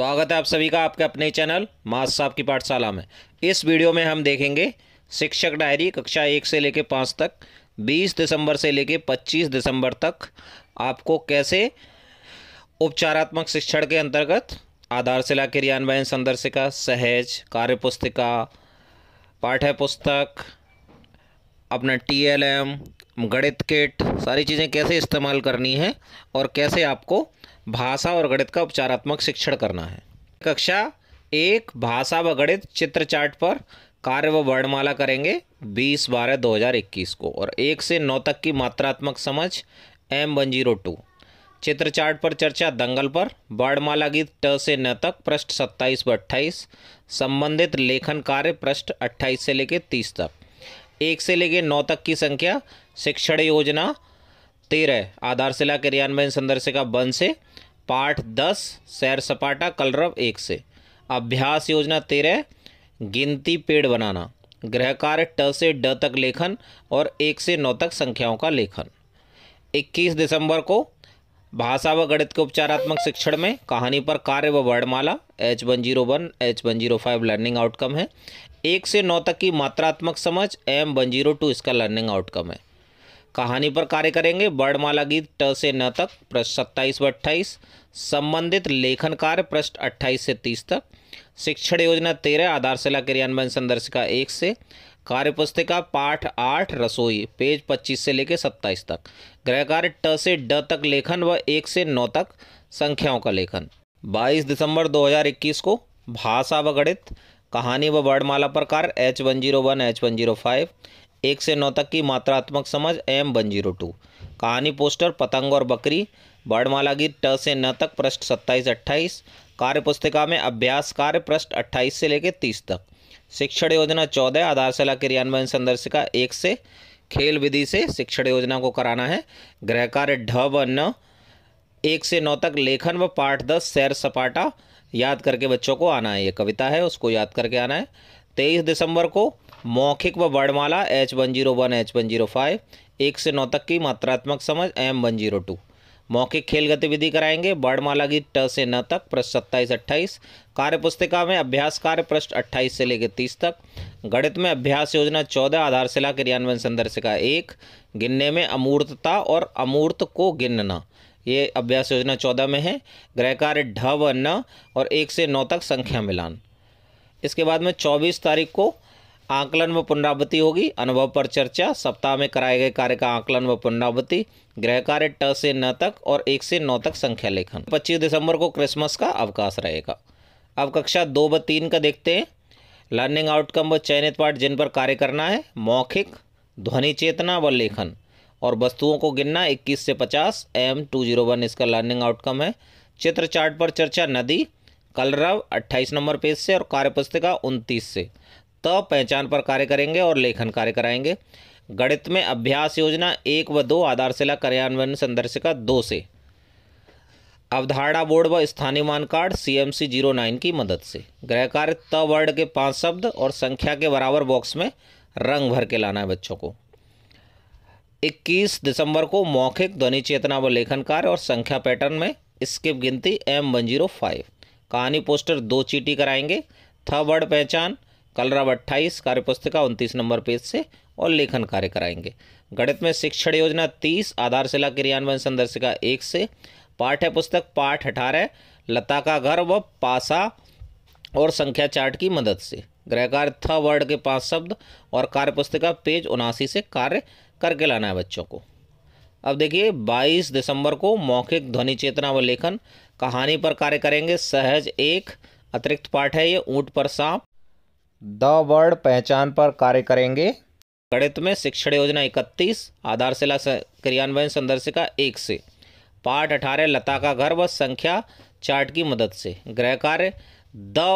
स्वागत है आप सभी का आपके अपने चैनल मास साहब की पाठशाला में इस वीडियो में हम देखेंगे शिक्षक डायरी कक्षा एक से लेकर पाँच तक बीस दिसंबर से लेकर पच्चीस दिसंबर तक आपको कैसे उपचारात्मक शिक्षण के अंतर्गत आधारशिला क्रियान्वयन संदर्शिका सहज कार्यपुस्तिका पाठ्य पुस्तक अपना टी एल एम गणित किट सारी चीज़ें कैसे इस्तेमाल करनी है और कैसे आपको भाषा और गणित का उपचारात्मक शिक्षण करना है कक्षा एक भाषा व गणित चित्र चार्ट पर कार्य व वर्णमाला करेंगे 20 बारह 2021 को और एक से नौ तक की मात्रात्मक समझ एम वन जीरो टू चित्र चार्ट पर चर्चा दंगल पर वर्णमाला गीत ट से न तक पृष्ठ 27 व 28 संबंधित लेखन कार्य पृष्ठ 28 से लेकर 30 तक एक से लेकर नौ तक की संख्या शिक्षण योजना तेरह आधारशिला क्रियान्वयन संदर्शिका वन से पाठ दस सैर सपाटा कलरव एक से अभ्यास योजना तेरह गिनती पेड़ बनाना गृह कार्य ट से ड तक लेखन और एक से नौ तक संख्याओं का लेखन 21 दिसंबर को भाषा व गणित के उपचारात्मक शिक्षण में कहानी पर कार्य व वर्णमाला H one zero one H one zero five learning outcome है एक से नौ तक की मात्रात्मक समझ एम वन जीरो टू इसका लर्निंग आउटकम है कहानी पर कार्य करेंगे वर्णमाला गीत ट से न तक प्रश्न सत्ताईस व अट्ठाईस संबंधित लेखन कार्य प्रश्न अट्ठाईस से तीस तक शिक्षण योजना तेरह आधारशिला क्रियान्वयन संदर्शिका एक से कार्य पुस्तिका पाठ आठ रसोई पेज पच्चीस से लेकर सत्ताईस तक गृह कार्य ट से ड तक लेखन व एक से नौ तक संख्याओं का लेखन बाईस दिसंबर इक्कीस को भाषा व गणित कहानी व वर्णमाला प्रकार H one zero one H one zero five एक से नौ तक की मात्रात्मक समझ एम वन जीरो टू कहानी पोस्टर पतंग और बकरी वर्णमाला गीत ट से न तक पृष्ठ सत्ताईस अट्ठाईस कार्य पुस्तिका में अभ्यास कार्य पृष्ठ अट्ठाईस से लेकर तीस तक शिक्षण योजना चौदह आधारशिला क्रियान्वयन संदर्शिका एक से खेल विधि से शिक्षण योजना को कराना है गृह कार्य ढ व न एक से नौ तक लेखन व पाठ दस सैर सपाटा याद करके बच्चों को आना है ये कविता है उसको याद करके आना है तेईस दिसंबर को मौखिक व वर्णमाला H one zero one H one zero five एक से नौ तक की मात्रात्मक समझ एम वन जीरो टू मौखिक खेल गतिविधि कराएंगे वर्णमाला की ट से न तक प्रश्न सत्ताईस अट्ठाईस कार्य पुस्तिका में अभ्यास कार्य प्रश्न अट्ठाईस से लेकर तीस तक गणित में अभ्यास योजना चौदह आधारशिला क्रियान्वयन संदर्शिका एक गिनने में अमूर्तता और अमूर्त को गिनना ये अभ्यास योजना चौदह में है गृह कार्य ढ व न और एक से नौ तक संख्या मिलान इसके बाद में चौबीस तारीख को आकलन व पुनरावृत्ति होगी अनुभव पर चर्चा सप्ताह में कराए गए कार्य का आकलन व पुनरावृत्ति गृह कार्य ट से न तक और एक से नौ तक संख्या लेखन पच्चीस दिसंबर को क्रिसमस का अवकाश रहेगा अब कक्षा दो व तीन का देखते हैं लर्निंग आउटकम व चयनित पाठ जिन पर कार्य करना है मौखिक ध्वनि चेतना व लेखन और वस्तुओं को गिनना 21 से 50 एम 201 इसका लर्निंग आउटकम है चित्र चार्ट पर चर्चा नदी कलरव 28 नंबर पेज से और कार्यपुस्तिका 29 से त तो पहचान पर कार्य करेंगे और लेखन कार्य कराएंगे गणित में अभ्यास योजना एक व दो आधारशिला कार्यान्वयन संदर्शिका दो से अवधारणा बोर्ड व स्थानीय मान card C M C zero nine की मदद से गृह कार्य त वर्ड के पांच शब्द और संख्या के बराबर बॉक्स में रंग भर के लाना है बच्चों को 21 दिसंबर को मौखिक ध्वनि चेतना व लेखन कार्य और संख्या पैटर्न में स्किप गिनती एम वन जीरो फाइव कहानी पोस्टर दो चीटी कराएंगे थ वर्ड पहचान कलरव अट्ठाईस कार्यपुस्तिका उनतीस नंबर पेज से और लेखन कार्य कराएंगे गणित में शिक्षण योजना तीस आधारशिला क्रियान्वयन संदर्शिका एक से पाठ्य पुस्तक पाठ अठारह लता का घर व पासा और संख्या चार्ट की मदद से ग्रहकार थ वर्ड के पांच शब्द और कार्य पुस्तिका पेज उनासी से कार्य करके लाना है बच्चों को अब देखिए 22 दिसंबर को मौखिक ध्वनि चेतना व लेखन कहानी पर कार्य करेंगे सहज एक अतिरिक्त पाठ है ये ऊँट पर सांप द वर्ड पहचान पर कार्य करेंगे गणित में शिक्षण योजना इकतीस आधारशिला क्रियान्वयन संदर्शिका एक से पाठ अठारह लता का घर व संख्या चार्ट की मदद से गृह कार्य द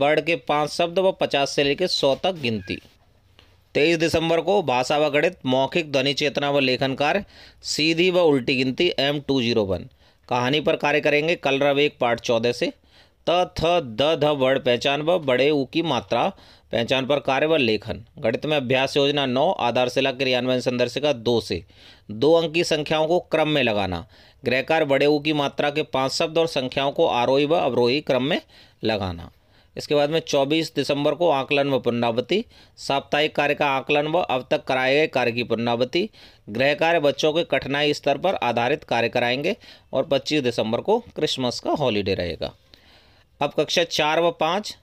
वर्ड के पांच शब्द व पचास से लेकर सौ तक गिनती तेईस दिसंबर को भाषा व गणित मौखिक ध्वनि चेतना व लेखन कार्य सीधी व उल्टी गिनती एम टू जीरो वन कहानी पर कार्य करेंगे रवि एक पार्ट चौदह से त थ द ध वर्ण पहचान व बड़े ऊ की मात्रा पहचान पर कार्य व लेखन गणित में अभ्यास योजना नौ आधारशिला क्रियान्वयन संदर्शिका दो से दो अंक की संख्याओं को क्रम में लगाना ग्रहकार बड़े ऊ की मात्रा के पांच शब्द और संख्याओं को आरोही व अवरोही क्रम में लगाना इसके बाद में 24 दिसंबर को आकलन व पुनरावृत्ति साप्ताहिक कार्य का आकलन व अब तक कराए गए कार्य की पुनरावृत्ति गृह कार्य बच्चों के कठिनाई स्तर पर आधारित कार्य कराएंगे और 25 दिसंबर को क्रिसमस का हॉलीडे रहेगा अब कक्षा चार व पाँच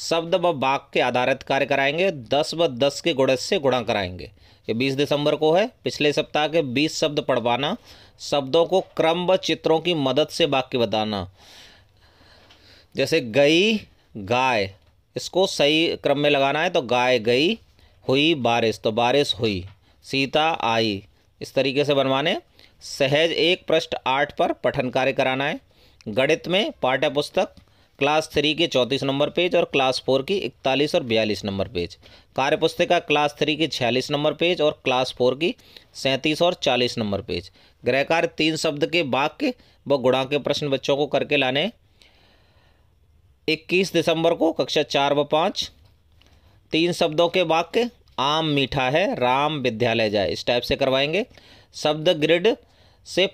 शब्द व वाक के आधारित कार्य कराएंगे दस व दस के गुणस से गुणा कराएंगे ये बीस दिसंबर को है पिछले सप्ताह के बीस शब्द पढ़वाना शब्दों को क्रम व चित्रों की मदद से वाक्य बताना जैसे गई गाय इसको सही क्रम में लगाना है तो गाय गई हुई बारिश तो बारिश हुई सीता आई इस तरीके से बनवाने सहज एक पृष्ठ आठ पर पठन कार्य कराना है गणित में पाठ्य पुस्तक क्लास थ्री के चौंतीस नंबर पेज और क्लास फोर की इकतालीस और बयालीस नंबर पेज कार्यपुस्तिका क्लास थ्री की छियालीस नंबर पेज और क्लास फोर की सैंतीस और चालीस नंबर पेज कार्य तीन शब्द के वाक्य व गुणा के प्रश्न बच्चों को करके लाने इक्कीस दिसंबर को कक्षा चार व पाँच तीन शब्दों के वाक्य आम मीठा है राम विद्यालय जाए इस टाइप से करवाएंगे शब्द ग्रिड से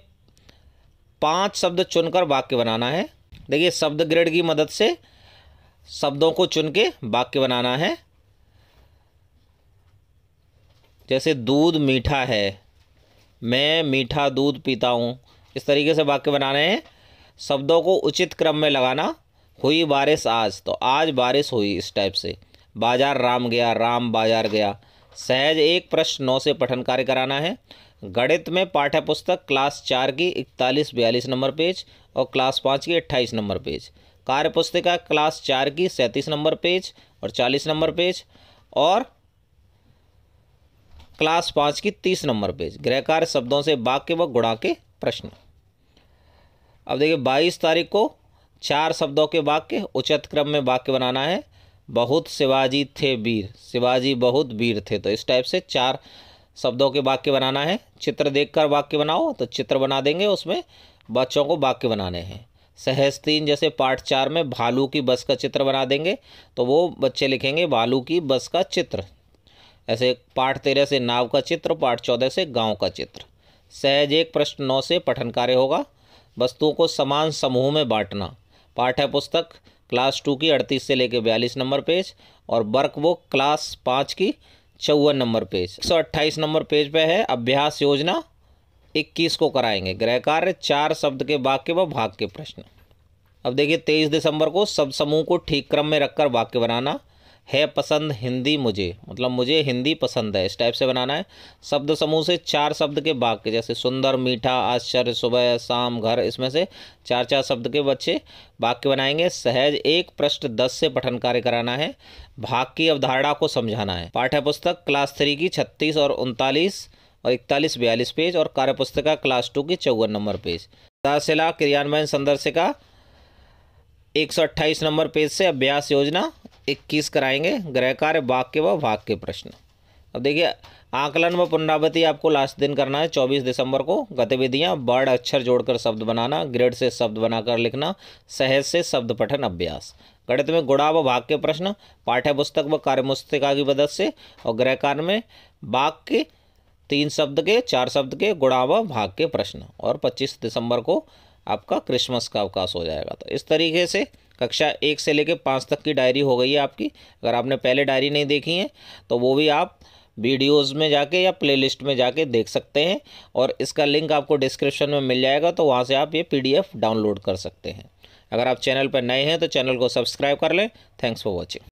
पांच शब्द चुनकर वाक्य बनाना है देखिए शब्द ग्रेड की मदद से शब्दों को चुन के वाक्य बनाना है जैसे दूध मीठा है मैं मीठा दूध पीता हूँ इस तरीके से वाक्य बनाने हैं शब्दों को उचित क्रम में लगाना हुई बारिश आज तो आज बारिश हुई इस टाइप से बाजार राम गया राम बाजार गया सहज एक प्रश्न नौ से पठन कार्य कराना है गणित में पाठ्य पुस्तक क्लास चार की इकतालीस बयालीस नंबर पेज और क्लास पाँच की अट्ठाईस नंबर पेज कार्य पुस्तिका क्लास चार की सैंतीस नंबर पेज और चालीस नंबर पेज और क्लास पाँच की तीस नंबर पेज गृह कार्य शब्दों से वाक्य व गुणा के प्रश्न अब देखिए बाईस तारीख को चार शब्दों के वाक्य उचित क्रम में वाक्य बनाना है बहुत शिवाजी थे वीर शिवाजी बहुत वीर थे तो इस टाइप से चार शब्दों के वाक्य बनाना है चित्र देखकर वाक्य बनाओ तो चित्र बना देंगे उसमें बच्चों को वाक्य बनाने हैं सहज तीन जैसे पार्ट चार में भालू की बस का चित्र बना देंगे तो वो बच्चे लिखेंगे भालू की बस का चित्र ऐसे पाठ तेरह से नाव का चित्र पाठ चौदह से गांव का चित्र सहज एक प्रश्न नौ से पठन कार्य होगा वस्तुओं को समान समूह में बांटना पाठ्य पुस्तक क्लास टू की अड़तीस से लेकर बयालीस नंबर पेज और वर्क बुक क्लास पाँच की चौवन नंबर पेज एक सौ अट्ठाईस नंबर पेज पे है अभ्यास योजना इक्कीस को कराएंगे गृह कार्य चार शब्द के वाक्य व भाग के प्रश्न अब देखिए तेईस दिसंबर को सब समूह को ठीक क्रम में रखकर वाक्य बनाना है पसंद हिंदी मुझे मतलब मुझे हिंदी पसंद है इस टाइप से बनाना है शब्द समूह से चार शब्द के वाक्य जैसे सुंदर मीठा आश्चर्य सुबह शाम घर इसमें से चार चार शब्द के बच्चे वाक्य बनाएंगे सहज एक प्रश्न दस से पठन कार्य कराना है भाग की अवधारणा को समझाना है पाठ्य पुस्तक क्लास थ्री की छत्तीस और उनतालीस और इकतालीस बयालीस पेज और कार्यपुस्तिका क्लास टू की चौवन नंबर पेज दासिला क्रियान्वयन संदर्शिका एक सौ अट्ठाईस नंबर पेज से अभ्यास योजना इक्कीस कराएंगे गृह कार्य वाक्य व वाक्य प्रश्न अब देखिए आकलन व पुनरावृत्ति आपको लास्ट दिन करना है 24 दिसंबर को गतिविधियां बर्ड अक्षर जोड़कर शब्द बनाना ग्रेड से शब्द बनाकर लिखना सहज से शब्द पठन अभ्यास गणित में गुणा व के प्रश्न पाठ्यपुस्तक व कार्यपुस्तिका की मदद से और ग्रह कार्य में वाक्य तीन शब्द के चार शब्द के गुड़ावा भाग के प्रश्न और 25 दिसंबर को आपका क्रिसमस का अवकाश हो जाएगा तो इस तरीके से कक्षा एक से लेकर पाँच तक की डायरी हो गई है आपकी अगर आपने पहले डायरी नहीं देखी है तो वो भी आप वीडियोस में जाके या प्लेलिस्ट में जाके देख सकते हैं और इसका लिंक आपको डिस्क्रिप्शन में मिल जाएगा तो वहाँ से आप ये पी डाउनलोड कर सकते हैं अगर आप चैनल पर नए हैं तो चैनल को सब्सक्राइब कर लें थैंक्स फॉर वॉचिंग